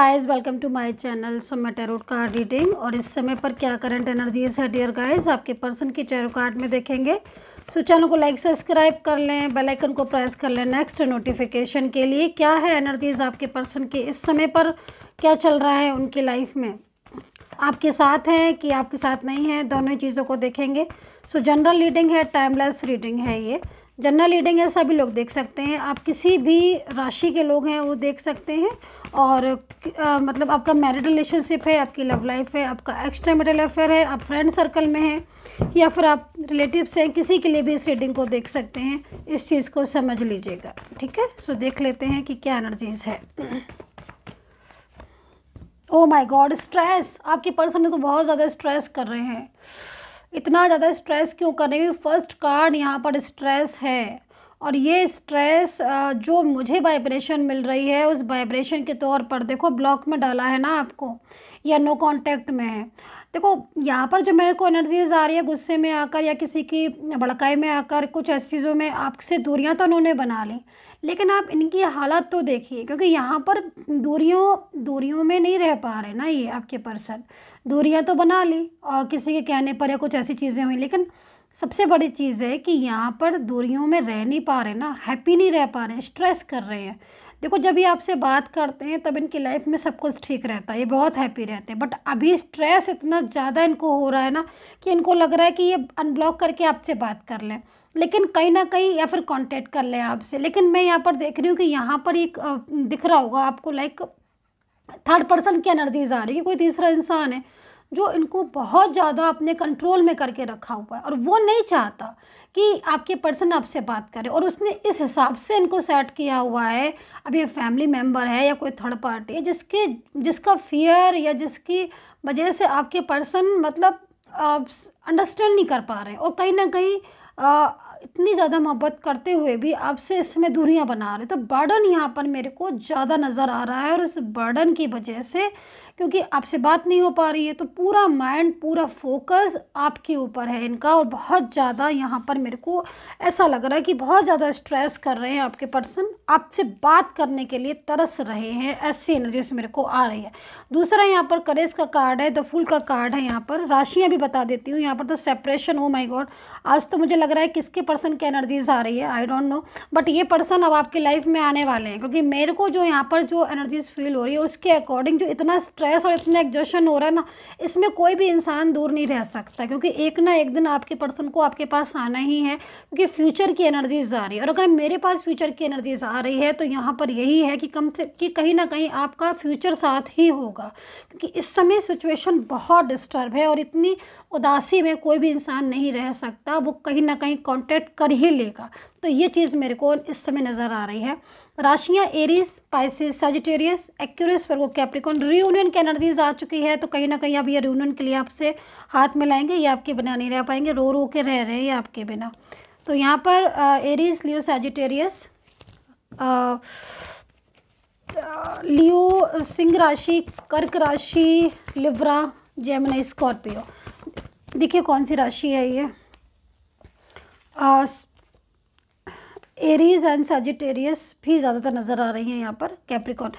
guys welcome to my channel so मैं tarot card reading और इस समय पर क्या करंट एनर्जीज है डियर गाइस आपके पर्सन की चैरो कार्ड में देखेंगे सो so, चैनल को लाइक सब्सक्राइब कर लें बेल आइकन को प्रेस कर लें नेक्स्ट नोटिफिकेशन के लिए क्या है एनर्जीज आपके पर्सन की इस समय पर क्या चल रहा है उनकी लाइफ में आपके साथ हैं कि आपके साथ नहीं है दोनों ही चीज़ों को देखेंगे सो जनरल रीडिंग है टाइमलेस रीडिंग है ये जनरल रीडिंग है सभी लोग देख सकते हैं आप किसी भी राशि के लोग हैं वो देख सकते हैं और आ, मतलब आपका मैरिड रिलेशनशिप है आपकी लव लाइफ है आपका एक्स्ट्रा मेटल अफेयर है आप फ्रेंड सर्कल में हैं या फिर आप रिलेटिव्स हैं किसी के लिए भी इस रीडिंग को देख सकते हैं इस चीज़ को समझ लीजिएगा ठीक है सो देख लेते हैं कि क्या एनर्जीज है ओ माई गॉड स्ट्रेस आपकी पर्सन तो बहुत ज़्यादा स्ट्रेस कर रहे हैं इतना ज़्यादा स्ट्रेस क्यों करेंगे फर्स्ट कार्ड यहाँ पर स्ट्रेस है और ये स्ट्रेस जो मुझे वाइब्रेशन मिल रही है उस वाइब्रेशन के तौर पर देखो ब्लॉक में डाला है ना आपको या नो कांटेक्ट में है देखो यहाँ पर जो मेरे को एनर्जीज आ रही है गुस्से में आकर या किसी की भड़काई में आकर कुछ ऐसी चीज़ों में आपसे दूरियाँ तो उन्होंने बना ली लेकिन आप इनकी हालत तो देखिए क्योंकि यहाँ पर दूरियों दूरियों में नहीं रह पा रहे ना ये आपके पर्सन दूरियाँ तो बना ली और किसी के कहने पर या कुछ ऐसी चीज़ें हुई लेकिन सबसे बड़ी चीज़ है कि यहाँ पर दूरियों में रह नहीं पा रहे ना हैप्पी नहीं रह पा रहे हैं स्ट्रेस कर रहे हैं देखो जब ये आपसे बात करते हैं तब इनकी लाइफ में सब कुछ ठीक रहता है ये बहुत हैप्पी रहते हैं बट अभी स्ट्रेस इतना ज़्यादा इनको हो रहा है ना कि इनको लग रहा है कि ये अनब्लॉक करके आपसे बात कर लें लेकिन कहीं ना कहीं या फिर कॉन्टेक्ट कर लें आपसे लेकिन मैं यहाँ पर देख रही हूँ कि यहाँ पर एक दिख रहा होगा आपको लाइक थर्ड पर्सन की एनर्जीज आ रही है कोई तीसरा इंसान है जो इनको बहुत ज़्यादा अपने कंट्रोल में करके रखा हुआ है और वो नहीं चाहता कि आपके पर्सन आपसे बात करे और उसने इस हिसाब से इनको सेट किया हुआ है अब ये फैमिली मेम्बर है या कोई थर्ड पार्टी है जिसके जिसका फियर या जिसकी वजह से आपके पर्सन मतलब अंडरस्टैंड नहीं कर पा रहे और कहीं ना कहीं इतनी ज़्यादा मोहब्बत करते हुए भी आपसे इसमें दूरियाँ बना रहे तो बर्डन यहाँ पर मेरे को ज़्यादा नज़र आ रहा है और उस बर्डन की वजह से क्योंकि आपसे बात नहीं हो पा रही है तो पूरा माइंड पूरा फोकस आपके ऊपर है इनका और बहुत ज़्यादा यहाँ पर मेरे को ऐसा लग रहा है कि बहुत ज़्यादा स्ट्रेस कर रहे हैं आपके पर्सन आपसे बात करने के लिए तरस रहे हैं ऐसी एनर्जीज मेरे को आ रही है दूसरा यहाँ पर करेज का कार्ड है द फुल का कार्ड है यहाँ पर राशियाँ भी बता देती हूँ यहाँ पर तो सेपरेशन हो माई गॉड आज तो मुझे लग रहा है किसके पर्सन की एनर्जीज आ रही है आई डोंट नो बट ये पर्सन अब आपकी लाइफ में आने वाले हैं क्योंकि मेरे को जो यहाँ पर जो एनर्जीज फील हो रही है उसके अकॉर्डिंग जो इतना स्ट्रेस और इतना एग्जॉशन हो रहा है ना इसमें कोई भी इंसान दूर नहीं रह सकता क्योंकि एक ना एक दिन आपके पर्सन को आपके पास आना ही है क्योंकि फ्यूचर की एनर्जीज आ रही है और अगर मेरे पास फ्यूचर की एनर्जीज आ रही है तो यहाँ पर यही है कि कम से कि कहीं ना कहीं आपका फ्यूचर साथ ही होगा क्योंकि इस समय सिचुएशन बहुत डिस्टर्ब है और इतनी उदासी में कोई भी इंसान नहीं रह सकता वो कहीं ना कहीं कॉन्टेक्ट कैलकुलेट कर ही लेगा तो ये चीज़ मेरे को इस समय नज़र आ रही है राशियाँ एरीज पाइसिस सजिटेरियस एक्यूरियस पर वो कैप्रिकॉन रियूनियन की एनर्जीज आ चुकी है तो कहीं ना कहीं अब ये रियूनियन के लिए आपसे हाथ मिलाएंगे ये आपके बिना नहीं रह पाएंगे रो रो के रह रहे हैं आपके बिना तो यहाँ पर एरीज लियो सजिटेरियस लियो सिंह राशि कर्क राशि लिब्रा जेमिना स्कॉर्पियो देखिए कौन सी राशि है ये एरीज एंड सजिटेरियस भी ज़्यादातर नज़र आ रही हैं यहाँ पर कैप्रिकॉन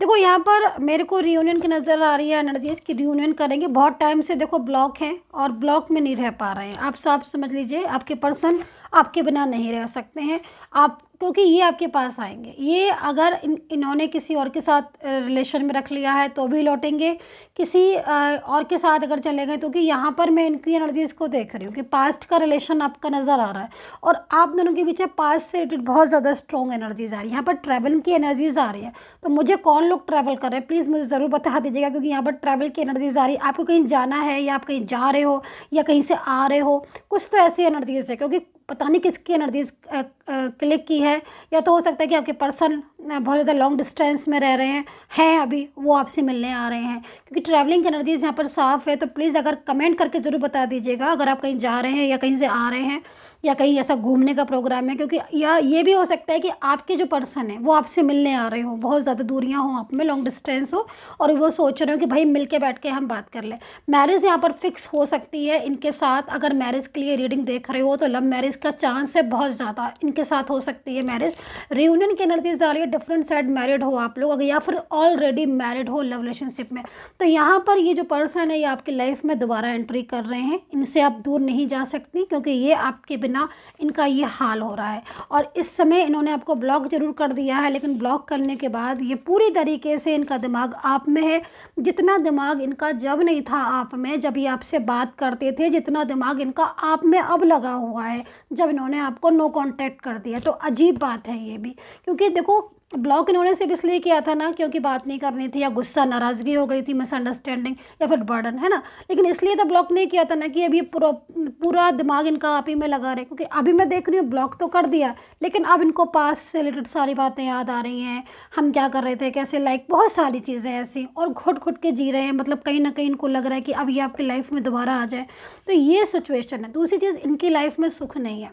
देखो यहाँ पर मेरे को रियूनियन की नज़र आ रही है एनर्जीज की रियूनियन करेंगे बहुत टाइम से देखो ब्लॉक हैं और ब्लॉक में नहीं रह पा रहे हैं आप साफ समझ लीजिए आपके पर्सन आपके बिना नहीं रह सकते हैं आप क्योंकि ये आपके पास आएंगे ये अगर इन, इन्होंने किसी और के साथ रिलेशन में रख लिया है तो भी लौटेंगे किसी और के साथ अगर चले गए तो कि यहाँ पर मैं इनकी एनर्जीज़ को देख रही हूँ कि पास्ट का रिलेशन आपका नज़र आ रहा है और आप दोनों के बीच पास्ट से रिलेटेड बहुत ज़्यादा स्ट्रॉन्ग एनर्जीज़ आ रही है यहाँ पर ट्रैवल की एनर्जीज़ आ रही है तो मुझे कौन लोग ट्रैवल कर रहे हैं प्लीज़ मुझे ज़रूर बता दीजिएगा क्योंकि यहाँ पर ट्रैवल की एनर्जीज़ आ रही है आपको कहीं जाना है या आप कहीं जा रहे हो या कहीं से आ रहे हो कुछ तो ऐसी एनर्जीज़ है क्योंकि पता नहीं किसकी एनर्जीज क्लिक की है या तो हो सकता है कि आपके पर्सन बहुत ज़्यादा लॉन्ग डिस्टेंस में रह रहे हैं है अभी वो आपसे मिलने आ रहे हैं क्योंकि ट्रैवलिंग की एनर्जीज यहाँ पर साफ़ है तो प्लीज़ अगर कमेंट करके ज़रूर बता दीजिएगा अगर आप कहीं जा रहे हैं या कहीं से आ रहे हैं या कहीं ऐसा घूमने का प्रोग्राम है क्योंकि या ये भी हो सकता है कि आपके जो पर्सन है वो आपसे मिलने आ रहे हो बहुत ज़्यादा दूरियाँ हों आप में लॉन्ग डिस्टेंस हो और वो सोच रहे हो कि भाई मिल के बैठ के हम बात कर लें मैरिज यहाँ पर फिक्स हो सकती है इनके साथ अगर मैरिज के लिए रीडिंग देख रहे हो तो लव मैरिज का चांस है बहुत ज़्यादा इनके साथ हो सकती है मैरिज रियूनियन की एनर्जीज आ रही है डिफरेंट साइड मैरिड हो आप लोग अगर या फिर ऑलरेडी मैरिड हो लव रिलेशनशिप में तो यहाँ पर ये जो पर्सन है ये आपकी लाइफ में दोबारा एंट्री कर रहे हैं इनसे आप दूर नहीं जा सकती क्योंकि ये आपके बिना इनका ये हाल हो रहा है और इस समय इन्होंने आपको ब्लॉक ज़रूर कर दिया है लेकिन ब्लॉक करने के बाद ये पूरी तरीके से इनका दिमाग आप में है जितना दिमाग इनका जब नहीं था आप में जब ये आपसे बात करते थे जितना दिमाग इनका आप में अब लगा हुआ है जब इन्होंने आपको नो कॉन्टैक्ट कर दिया तो अजीब बात है ये भी क्योंकि देखो ब्लॉक इन्होंने सिर्फ इसलिए किया था ना क्योंकि बात नहीं करनी थी या गुस्सा नाराज़गी हो गई थी मिसअंडरस्टैंडिंग या फिर बर्डन है ना लेकिन इसलिए तो ब्लॉक नहीं किया था ना कि अभी पूरा दिमाग इनका आप ही में लगा रहे क्योंकि अभी मैं देख रही हूँ ब्लॉक तो कर दिया लेकिन अब इनको पास से रिलेटेड सारी बातें याद आ रही हैं हम क्या कर रहे थे कैसे लाइक बहुत सारी चीज़ें ऐसी और घुट घुट के जी रहे हैं मतलब कहीं ना कहीं इनको लग रहा है कि अब ये आपकी लाइफ में दोबारा आ जाए तो ये सिचुएशन है दूसरी चीज़ इनकी लाइफ में सुख नहीं है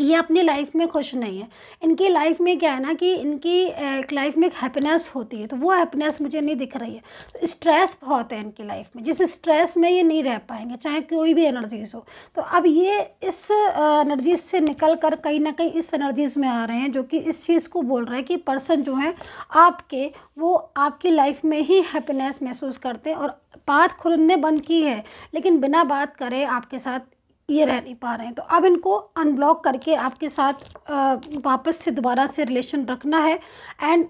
ये अपनी लाइफ में खुश नहीं है इनकी लाइफ में क्या है ना कि इनकी एक लाइफ में एक हैप्पीनेस होती है तो वो हैप्पीनेस मुझे नहीं दिख रही है तो स्ट्रेस बहुत है इनकी लाइफ में जिस स्ट्रेस में ये नहीं रह पाएंगे चाहे कोई भी एनर्जीज हो तो अब ये इस एनर्जीज से निकल कर कहीं ना कहीं इस एनर्जीज में आ रहे हैं जो कि इस चीज़ को बोल रहे हैं कि पर्सन जो है आपके वो आपकी लाइफ में ही हैप्पीनेस महसूस करते हैं और बात खुलने बंद की है लेकिन बिना बात करे आपके साथ ये रह नहीं पा रहे हैं तो अब इनको अनब्लॉक करके आपके साथ वापस से दोबारा से रिलेशन रखना है एंड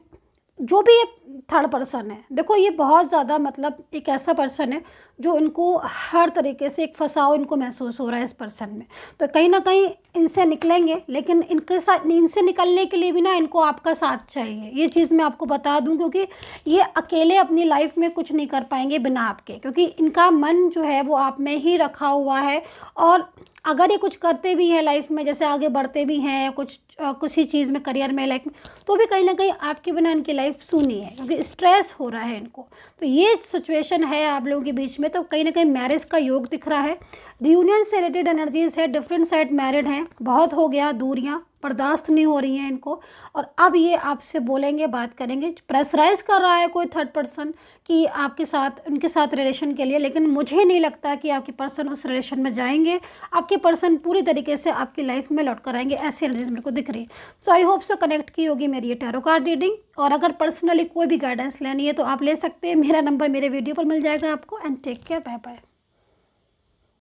जो भी ये थर्ड पर्सन है देखो ये बहुत ज़्यादा मतलब एक ऐसा पर्सन है जो इनको हर तरीके से एक फंसाव इनको महसूस हो रहा है इस पर्सन में तो कहीं ना कहीं इनसे निकलेंगे लेकिन इनके साथ इनसे निकलने के लिए भी ना इनको आपका साथ चाहिए ये चीज़ मैं आपको बता दूं क्योंकि ये अकेले अपनी लाइफ में कुछ नहीं कर पाएंगे बिना आपके क्योंकि इनका मन जो है वो आप में ही रखा हुआ है और अगर ये कुछ करते भी हैं लाइफ में जैसे आगे बढ़ते भी हैं कुछ कुछ ही चीज़ में करियर में लाइफ में तो भी कहीं ना कहीं आपके बिना इनकी लाइफ सुनी है क्योंकि स्ट्रेस हो रहा है इनको तो ये सिचुएशन है आप लोगों के बीच में तो कहीं ना कहीं मैरिज का योग दिख रहा है रियूनियन से रिलेटेड एनर्जीज है डिफरेंट साइड मैरिड हैं बहुत हो गया दूरियाँ बर्दाश्त नहीं हो रही हैं इनको और अब ये आपसे बोलेंगे बात करेंगे प्रेसराइज कर रहा है कोई थर्ड पर्सन कि आपके साथ उनके साथ रिलेशन के लिए लेकिन मुझे नहीं लगता कि आपके पर्सन उस रिलेशन में जाएंगे आपके पर्सन पूरी तरीके से आपकी लाइफ में लौट कर आएंगे ऐसी एनर्जीज मेरे को दिख रही है सो आई होप सो कनेक्ट की होगी मेरी ये टैरो कार्ड रीडिंग और अगर पर्सनली कोई भी गाइडेंस लेनी है तो आप ले सकते हैं मेरा नंबर मेरे वीडियो पर मिल जाएगा आपको and take care bye bye